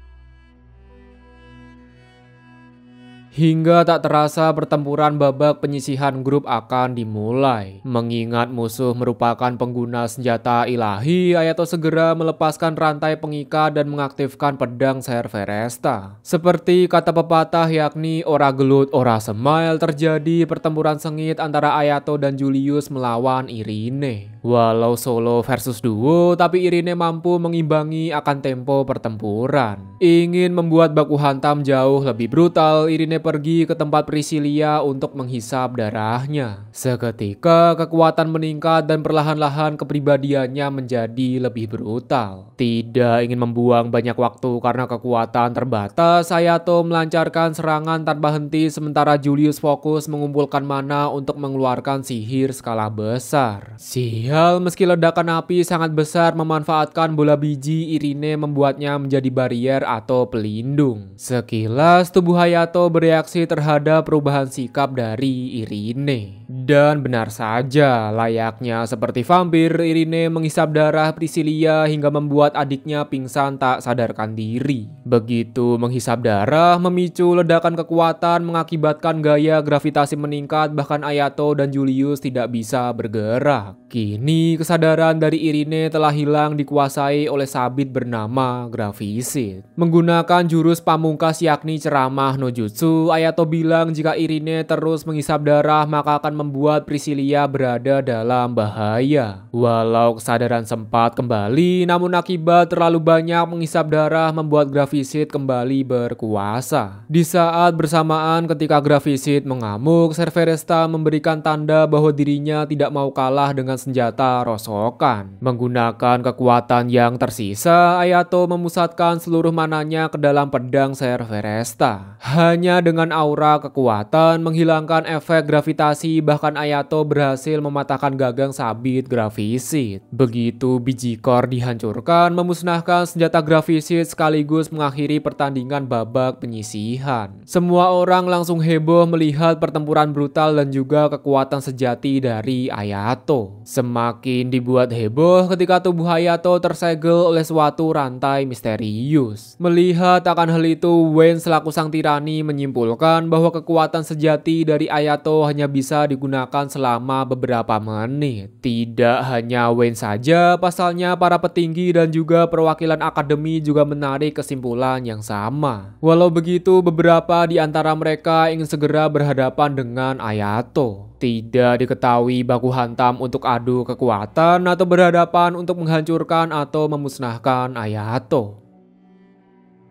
Hingga tak terasa pertempuran babak penyisihan grup akan dimulai. Mengingat musuh merupakan pengguna senjata ilahi, Ayato segera melepaskan rantai pengikat dan mengaktifkan pedang Serveresta. Seperti kata pepatah yakni ora gelut ora semail terjadi pertempuran sengit antara Ayato dan Julius melawan Irine. Walau solo versus duo, tapi Irene mampu mengimbangi akan tempo pertempuran. Ingin membuat baku hantam jauh lebih brutal, Irene pergi ke tempat Priscilia untuk menghisap darahnya. Seketika, kekuatan meningkat dan perlahan-lahan kepribadiannya menjadi lebih brutal. Tidak ingin membuang banyak waktu karena kekuatan terbatas, Sayato melancarkan serangan tanpa henti sementara Julius fokus mengumpulkan mana untuk mengeluarkan sihir skala besar. Sihir. Perihal, meski ledakan api sangat besar memanfaatkan bola biji, Irine membuatnya menjadi barier atau pelindung. Sekilas tubuh Hayato bereaksi terhadap perubahan sikap dari Irine. Dan benar saja, layaknya seperti vampir, Irine menghisap darah Priscilia hingga membuat adiknya pingsan tak sadarkan diri. Begitu menghisap darah, memicu ledakan kekuatan mengakibatkan gaya gravitasi meningkat bahkan Hayato dan Julius tidak bisa bergerak. Kini kini kesadaran dari Irine telah hilang dikuasai oleh sabit bernama Gravisit. Menggunakan jurus pamungkas yakni ceramah no jutsu, Ayato bilang jika Irine terus menghisap darah maka akan membuat Priscilia berada dalam bahaya. Walau kesadaran sempat kembali, namun akibat terlalu banyak menghisap darah membuat Gravisit kembali berkuasa. Di saat bersamaan ketika Gravisit mengamuk, Serveresta memberikan tanda bahwa dirinya tidak mau kalah dengan senjata senjata rosokan. Menggunakan kekuatan yang tersisa, Ayato memusatkan seluruh mananya ke dalam pedang Serveresta. Hanya dengan aura kekuatan menghilangkan efek gravitasi, bahkan Ayato berhasil mematahkan gagang sabit grafisit. Begitu biji kor dihancurkan, memusnahkan senjata grafisit sekaligus mengakhiri pertandingan babak penyisihan. Semua orang langsung heboh melihat pertempuran brutal dan juga kekuatan sejati dari Ayato. Semakin Semakin dibuat heboh ketika tubuh Hayato tersegel oleh suatu rantai misterius. Melihat akan hal itu, Wayne selaku sang tirani menyimpulkan bahwa kekuatan sejati dari Hayato hanya bisa digunakan selama beberapa menit. Tidak hanya Wayne saja, pasalnya para petinggi dan juga perwakilan akademi juga menarik kesimpulan yang sama. Walau begitu, beberapa di antara mereka ingin segera berhadapan dengan Hayato tidak diketahui baku hantam untuk adu kekuatan atau berhadapan untuk menghancurkan atau memusnahkan Ayato.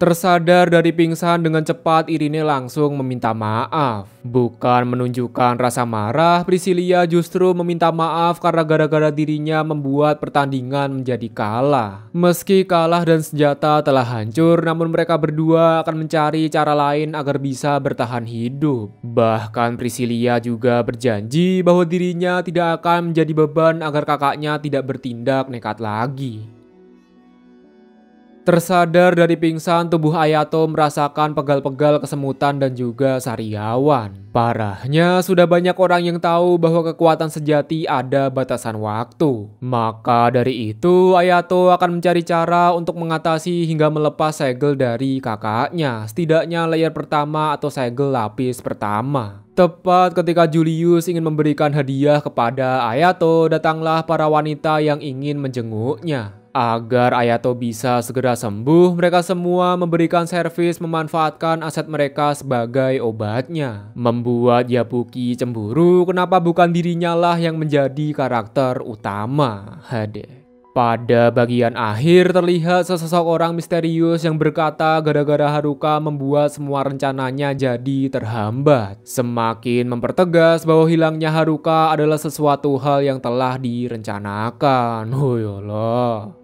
Tersadar dari pingsan dengan cepat, Irine langsung meminta maaf. Bukan menunjukkan rasa marah, Priscilia justru meminta maaf karena gara-gara dirinya membuat pertandingan menjadi kalah. Meski kalah dan senjata telah hancur, namun mereka berdua akan mencari cara lain agar bisa bertahan hidup. Bahkan Priscilia juga berjanji bahwa dirinya tidak akan menjadi beban agar kakaknya tidak bertindak nekat lagi. Tersadar dari pingsan, tubuh Ayato merasakan pegal-pegal kesemutan dan juga sariawan. Parahnya, sudah banyak orang yang tahu bahwa kekuatan sejati ada batasan waktu. Maka dari itu, Ayato akan mencari cara untuk mengatasi hingga melepas segel dari kakaknya, setidaknya layar pertama atau segel lapis pertama. Tepat ketika Julius ingin memberikan hadiah kepada Ayato, datanglah para wanita yang ingin menjenguknya. Agar Ayato bisa segera sembuh, mereka semua memberikan servis memanfaatkan aset mereka sebagai obatnya. Membuat Yabuki cemburu kenapa bukan dirinya lah yang menjadi karakter utama. Hadeh. Pada bagian akhir terlihat sesosok orang misterius yang berkata gara-gara Haruka membuat semua rencananya jadi terhambat. Semakin mempertegas bahwa hilangnya Haruka adalah sesuatu hal yang telah direncanakan. Oh yolah.